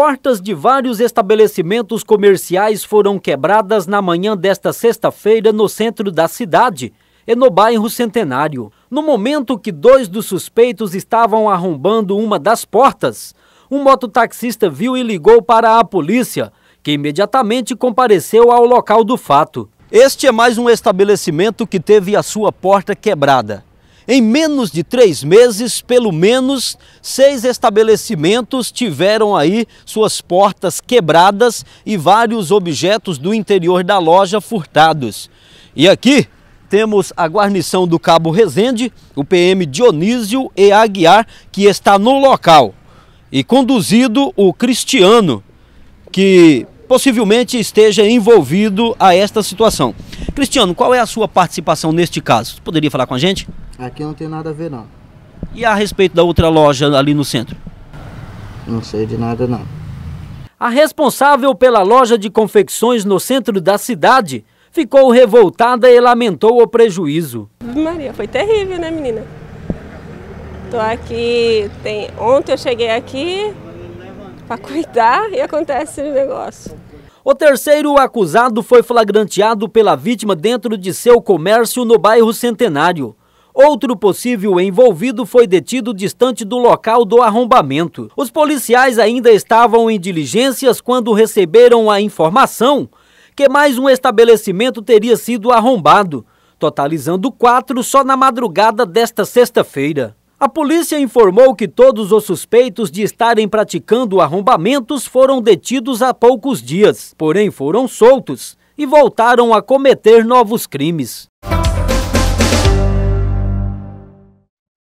portas de vários estabelecimentos comerciais foram quebradas na manhã desta sexta-feira no centro da cidade e no bairro Centenário. No momento que dois dos suspeitos estavam arrombando uma das portas, um mototaxista viu e ligou para a polícia, que imediatamente compareceu ao local do fato. Este é mais um estabelecimento que teve a sua porta quebrada. Em menos de três meses, pelo menos seis estabelecimentos tiveram aí suas portas quebradas e vários objetos do interior da loja furtados. E aqui temos a guarnição do Cabo Resende, o PM Dionísio e Aguiar, que está no local. E conduzido o Cristiano, que possivelmente esteja envolvido a esta situação. Cristiano, qual é a sua participação neste caso? Poderia falar com a gente? Aqui não tem nada a ver não. E a respeito da outra loja ali no centro? Não sei de nada não. A responsável pela loja de confecções no centro da cidade ficou revoltada e lamentou o prejuízo. Maria, foi terrível, né, menina? Tô aqui, tem, ontem eu cheguei aqui para cuidar e acontece esse negócio. O terceiro acusado foi flagranteado pela vítima dentro de seu comércio no bairro Centenário. Outro possível envolvido foi detido distante do local do arrombamento. Os policiais ainda estavam em diligências quando receberam a informação que mais um estabelecimento teria sido arrombado, totalizando quatro só na madrugada desta sexta-feira. A polícia informou que todos os suspeitos de estarem praticando arrombamentos foram detidos há poucos dias, porém foram soltos e voltaram a cometer novos crimes.